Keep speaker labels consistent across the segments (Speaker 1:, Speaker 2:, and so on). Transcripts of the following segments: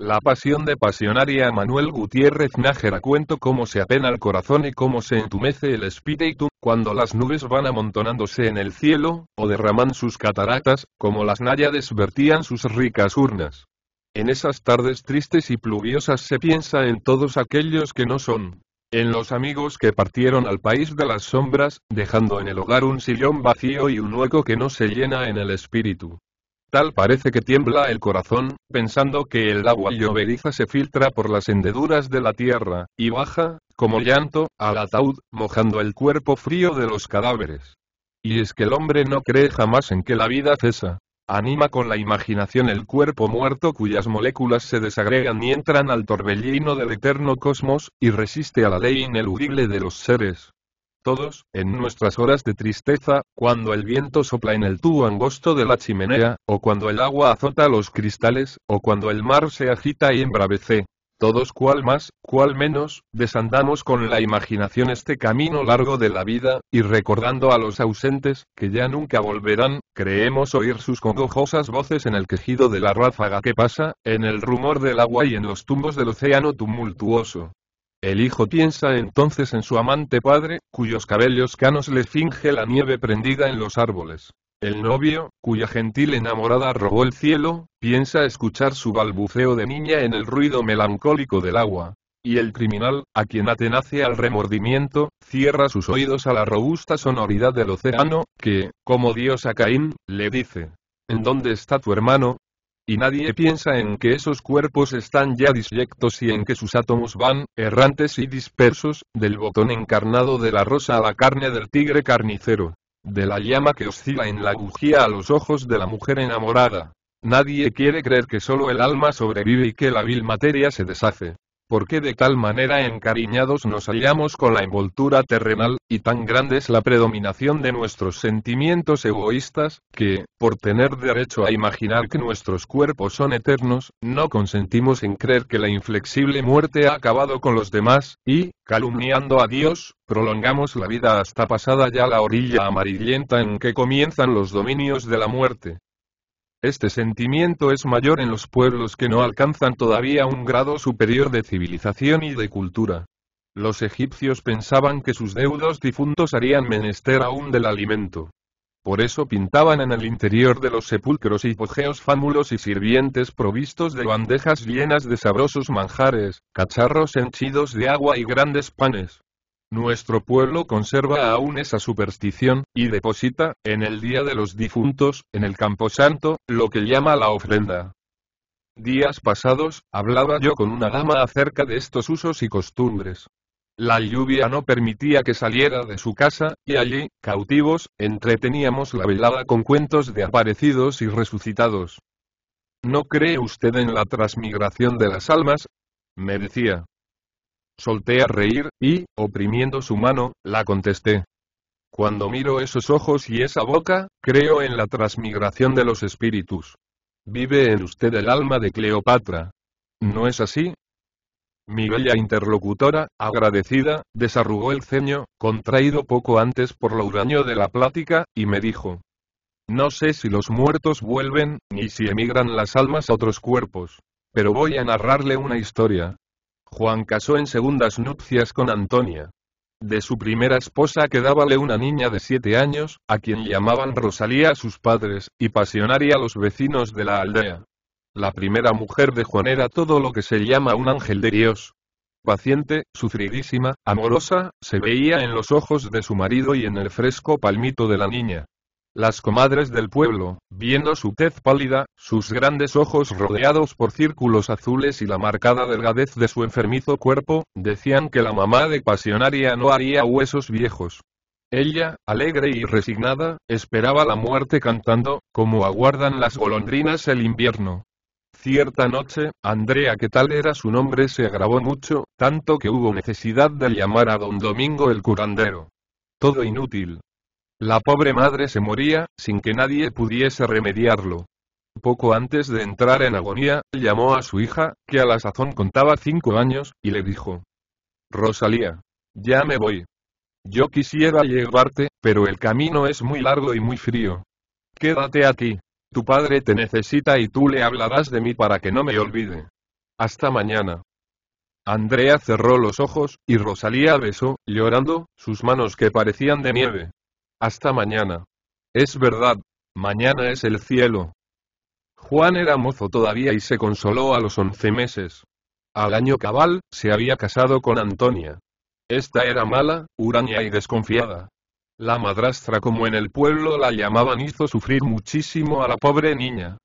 Speaker 1: La pasión de pasionaria Manuel Gutiérrez Nájera cuento cómo se apena el corazón y cómo se entumece el espíritu, cuando las nubes van amontonándose en el cielo, o derraman sus cataratas, como las náyades vertían sus ricas urnas. En esas tardes tristes y pluviosas se piensa en todos aquellos que no son, en los amigos que partieron al país de las sombras, dejando en el hogar un sillón vacío y un hueco que no se llena en el espíritu. Tal parece que tiembla el corazón, pensando que el agua lloveriza se filtra por las hendeduras de la tierra, y baja, como llanto, al ataúd, mojando el cuerpo frío de los cadáveres. Y es que el hombre no cree jamás en que la vida cesa. Anima con la imaginación el cuerpo muerto cuyas moléculas se desagregan y entran al torbellino del eterno cosmos, y resiste a la ley ineludible de los seres, todos, en nuestras horas de tristeza, cuando el viento sopla en el tubo angosto de la chimenea, o cuando el agua azota los cristales, o cuando el mar se agita y embravece, todos cual más, cual menos, desandamos con la imaginación este camino largo de la vida, y recordando a los ausentes, que ya nunca volverán, creemos oír sus congojosas voces en el quejido de la ráfaga que pasa, en el rumor del agua y en los tumbos del océano tumultuoso. El hijo piensa entonces en su amante padre, cuyos cabellos canos le finge la nieve prendida en los árboles. El novio, cuya gentil enamorada robó el cielo, piensa escuchar su balbuceo de niña en el ruido melancólico del agua. Y el criminal, a quien atenace al remordimiento, cierra sus oídos a la robusta sonoridad del océano, que, como Dios a Caín, le dice, ¿En dónde está tu hermano? Y nadie piensa en que esos cuerpos están ya disyectos y en que sus átomos van, errantes y dispersos, del botón encarnado de la rosa a la carne del tigre carnicero. De la llama que oscila en la bujía a los ojos de la mujer enamorada. Nadie quiere creer que solo el alma sobrevive y que la vil materia se deshace qué de tal manera encariñados nos hallamos con la envoltura terrenal, y tan grande es la predominación de nuestros sentimientos egoístas, que, por tener derecho a imaginar que nuestros cuerpos son eternos, no consentimos en creer que la inflexible muerte ha acabado con los demás, y, calumniando a Dios, prolongamos la vida hasta pasada ya la orilla amarillenta en que comienzan los dominios de la muerte. Este sentimiento es mayor en los pueblos que no alcanzan todavía un grado superior de civilización y de cultura. Los egipcios pensaban que sus deudos difuntos harían menester aún del alimento. Por eso pintaban en el interior de los sepulcros hipogeos fámulos y sirvientes provistos de bandejas llenas de sabrosos manjares, cacharros henchidos de agua y grandes panes. Nuestro pueblo conserva aún esa superstición, y deposita, en el Día de los Difuntos, en el Camposanto, lo que llama la ofrenda. Días pasados, hablaba yo con una dama acerca de estos usos y costumbres. La lluvia no permitía que saliera de su casa, y allí, cautivos, entreteníamos la velada con cuentos de aparecidos y resucitados. ¿No cree usted en la transmigración de las almas? me decía. Solté a reír, y, oprimiendo su mano, la contesté. Cuando miro esos ojos y esa boca, creo en la transmigración de los espíritus. Vive en usted el alma de Cleopatra. ¿No es así? Mi bella interlocutora, agradecida, desarrugó el ceño, contraído poco antes por lo uraño de la plática, y me dijo. No sé si los muertos vuelven, ni si emigran las almas a otros cuerpos. Pero voy a narrarle una historia, Juan casó en segundas nupcias con Antonia. De su primera esposa quedábale una niña de siete años, a quien llamaban Rosalía a sus padres, y Pasionaria a los vecinos de la aldea. La primera mujer de Juan era todo lo que se llama un ángel de Dios. Paciente, sufridísima, amorosa, se veía en los ojos de su marido y en el fresco palmito de la niña. Las comadres del pueblo, viendo su tez pálida, sus grandes ojos rodeados por círculos azules y la marcada delgadez de su enfermizo cuerpo, decían que la mamá de Pasionaria no haría huesos viejos. Ella, alegre y resignada, esperaba la muerte cantando, como aguardan las golondrinas el invierno. Cierta noche, Andrea, que tal era su nombre, se agravó mucho, tanto que hubo necesidad de llamar a don Domingo el curandero. Todo inútil, la pobre madre se moría, sin que nadie pudiese remediarlo. Poco antes de entrar en agonía, llamó a su hija, que a la sazón contaba cinco años, y le dijo, Rosalía, ya me voy. Yo quisiera llevarte, pero el camino es muy largo y muy frío. Quédate aquí. Tu padre te necesita y tú le hablarás de mí para que no me olvide. Hasta mañana. Andrea cerró los ojos, y Rosalía besó, llorando, sus manos que parecían de nieve. Hasta mañana. Es verdad, mañana es el cielo. Juan era mozo todavía y se consoló a los once meses. Al año cabal, se había casado con Antonia. Esta era mala, huraña y desconfiada. La madrastra como en el pueblo la llamaban hizo sufrir muchísimo a la pobre niña.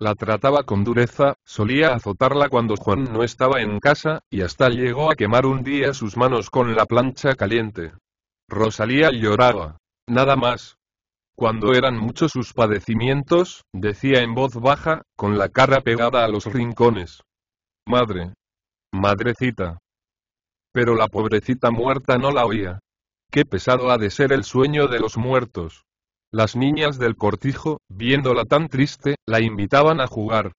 Speaker 1: La trataba con dureza, solía azotarla cuando Juan no estaba en casa, y hasta llegó a quemar un día sus manos con la plancha caliente. Rosalía lloraba nada más. Cuando eran muchos sus padecimientos, decía en voz baja, con la cara pegada a los rincones. Madre. Madrecita. Pero la pobrecita muerta no la oía. Qué pesado ha de ser el sueño de los muertos. Las niñas del cortijo, viéndola tan triste, la invitaban a jugar.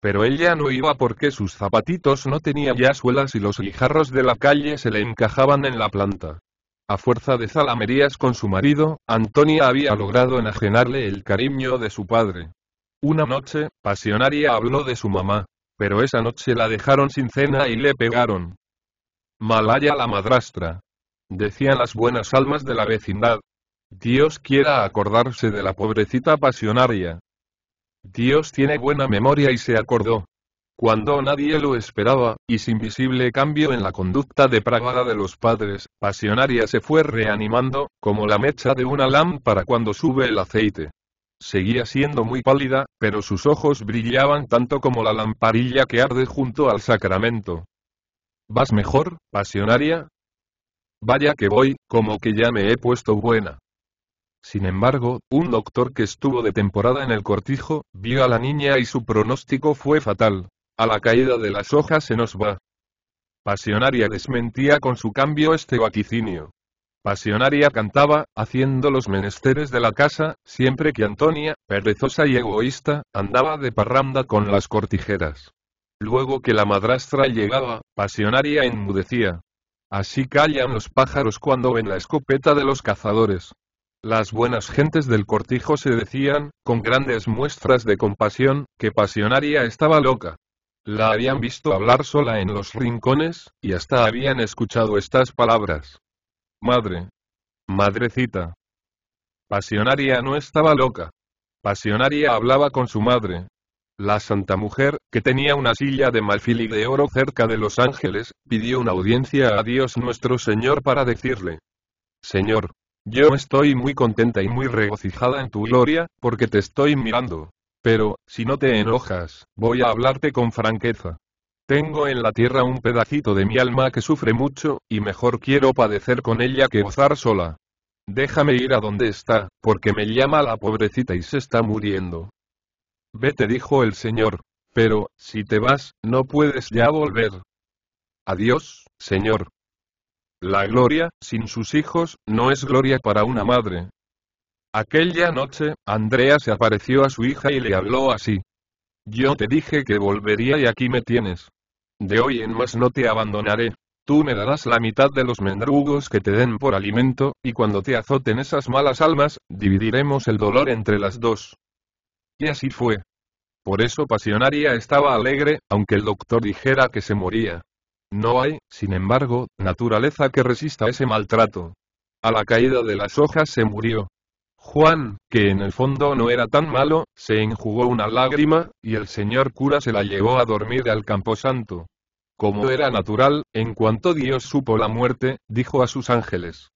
Speaker 1: Pero ella no iba porque sus zapatitos no tenía ya suelas y los guijarros de la calle se le encajaban en la planta. A fuerza de zalamerías con su marido, Antonia había logrado enajenarle el cariño de su padre. Una noche, Pasionaria habló de su mamá, pero esa noche la dejaron sin cena y le pegaron. Malaya la madrastra. Decían las buenas almas de la vecindad. Dios quiera acordarse de la pobrecita pasionaria. Dios tiene buena memoria y se acordó cuando nadie lo esperaba, y sin visible cambio en la conducta depravada de los padres, Pasionaria se fue reanimando, como la mecha de una lámpara cuando sube el aceite. Seguía siendo muy pálida, pero sus ojos brillaban tanto como la lamparilla que arde junto al sacramento. ¿Vas mejor, Pasionaria? Vaya que voy, como que ya me he puesto buena. Sin embargo, un doctor que estuvo de temporada en el cortijo, vio a la niña y su pronóstico fue fatal. A la caída de las hojas se nos va. Pasionaria desmentía con su cambio este vaticinio. Pasionaria cantaba, haciendo los menesteres de la casa, siempre que Antonia, perezosa y egoísta, andaba de parranda con las cortijeras. Luego que la madrastra llegaba, Pasionaria enmudecía. Así callan los pájaros cuando ven la escopeta de los cazadores. Las buenas gentes del cortijo se decían, con grandes muestras de compasión, que Pasionaria estaba loca. La habían visto hablar sola en los rincones, y hasta habían escuchado estas palabras. Madre. Madrecita. Pasionaria no estaba loca. Pasionaria hablaba con su madre. La santa mujer, que tenía una silla de marfil y de oro cerca de los ángeles, pidió una audiencia a Dios nuestro Señor para decirle, Señor, yo estoy muy contenta y muy regocijada en tu gloria, porque te estoy mirando, pero, si no te enojas, voy a hablarte con franqueza. Tengo en la tierra un pedacito de mi alma que sufre mucho, y mejor quiero padecer con ella que gozar sola. Déjame ir a donde está, porque me llama la pobrecita y se está muriendo. Vete, dijo el señor. Pero, si te vas, no puedes ya volver. Adiós, señor. La gloria, sin sus hijos, no es gloria para una madre, Aquella noche, Andrea se apareció a su hija y le habló así. Yo te dije que volvería y aquí me tienes. De hoy en más no te abandonaré. Tú me darás la mitad de los mendrugos que te den por alimento, y cuando te azoten esas malas almas, dividiremos el dolor entre las dos. Y así fue. Por eso Pasionaria estaba alegre, aunque el doctor dijera que se moría. No hay, sin embargo, naturaleza que resista ese maltrato. A la caída de las hojas se murió. Juan, que en el fondo no era tan malo, se enjugó una lágrima, y el señor cura se la llevó a dormir al camposanto. Como era natural, en cuanto Dios supo la muerte, dijo a sus ángeles.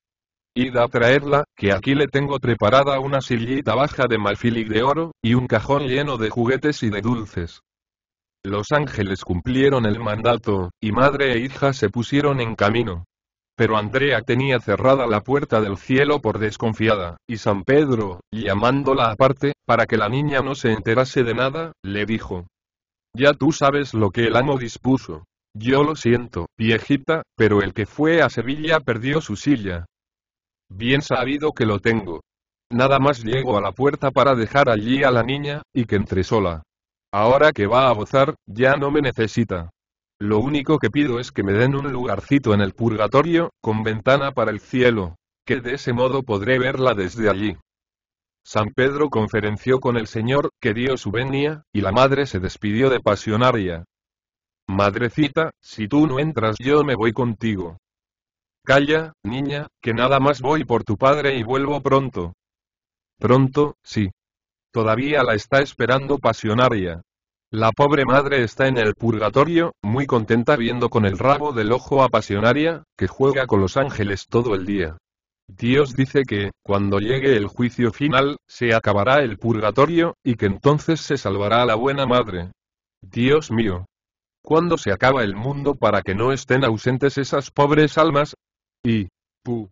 Speaker 1: Id a traerla, que aquí le tengo preparada una sillita baja de marfil y de oro, y un cajón lleno de juguetes y de dulces. Los ángeles cumplieron el mandato, y madre e hija se pusieron en camino. Pero Andrea tenía cerrada la puerta del cielo por desconfiada, y San Pedro, llamándola aparte, para que la niña no se enterase de nada, le dijo. Ya tú sabes lo que el amo dispuso. Yo lo siento, viejita, pero el que fue a Sevilla perdió su silla. Bien sabido que lo tengo. Nada más llego a la puerta para dejar allí a la niña, y que entre sola. Ahora que va a gozar, ya no me necesita. Lo único que pido es que me den un lugarcito en el purgatorio, con ventana para el cielo, que de ese modo podré verla desde allí. San Pedro conferenció con el Señor, que dio su venia, y la madre se despidió de pasionaria. Madrecita, si tú no entras yo me voy contigo. Calla, niña, que nada más voy por tu padre y vuelvo pronto. Pronto, sí. Todavía la está esperando pasionaria. La pobre madre está en el purgatorio, muy contenta viendo con el rabo del ojo a que juega con los ángeles todo el día. Dios dice que, cuando llegue el juicio final, se acabará el purgatorio, y que entonces se salvará la buena madre. Dios mío. ¿Cuándo se acaba el mundo para que no estén ausentes esas pobres almas? Y, pu,